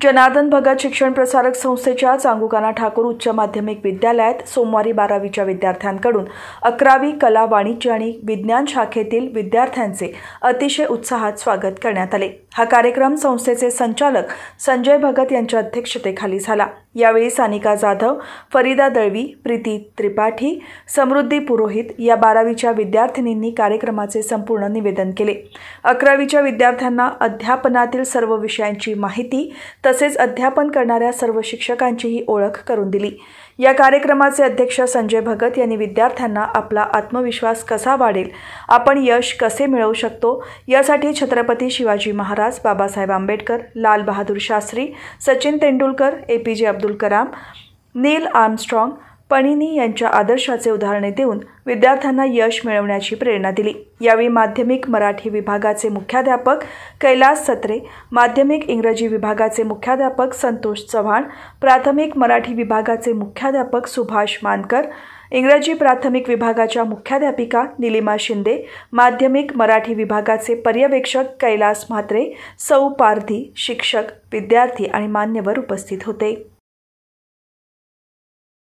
जनार्दन भगत शिक्षण प्रसारक संस्थेच्या चांगुकाना ठाकूर उच्च माध्यमिक विद्यालयात सोमवारी बारावीच्या विद्यार्थ्यांकडून अकरावी कला वाणिज्य आणि विज्ञान शाखेतील विद्यार्थ्यांचे अतिशय उत्साहात स्वागत करण्यात आले हा कार्यक्रम संस्थेचे संचालक संजय भगत यांच्या अध्यक्षतेखाली झाला यावेळी सानिका जाधव फरीदा दळवी प्रीती त्रिपाठी समृद्धी पुरोहित या बारावीच्या विद्यार्थिनींनी कार्यक्रमाचे संपूर्ण निवेदन केले अकरावीच्या विद्यार्थ्यांना अध्यापनातील सर्व विषयांची माहिती तसेच अध्यापन करणाऱ्या सर्व शिक्षकांचीही ओळख करून दिली या कार्यक्रमाचे अध्यक्ष संजय भगत यांनी विद्यार्थ्यांना आपला आत्मविश्वास कसा वाढेल आपण यश कसे मिळवू शकतो यासाठी Chhatrapati Shivaji Maharaj Babasaheb Ambedkar Lal Bahadur Shastri Sachin Tendulkar A P J Abdul Kalam Neil Armstrong Panini यांच्या आदर्शाचे उदाहरणे देऊन विद्यार्थ्यांना यश मिळवण्याची प्रेरणा दिली यावेळी माध्यमिक मराठी विभागाचे मुख्याध्यापक कैलास सत्रे माध्यमिक इंग्रजी विभागाचे मुख्याध्यापक संतोष चव्हाण प्राथमिक मराठी विभागाचे मुख्याध्यापक सुभाष मानकर इंग्रजी प्राथमिक विभागाच्या मुख्याध्यापिका निलिमा शिंदे माध्यमिक मराठी विभागाचे पर्यवेक्षक कैलास म्हात्रे सौ पारधी शिक्षक विद्यार्थी आणि मान्यवर उपस्थित होते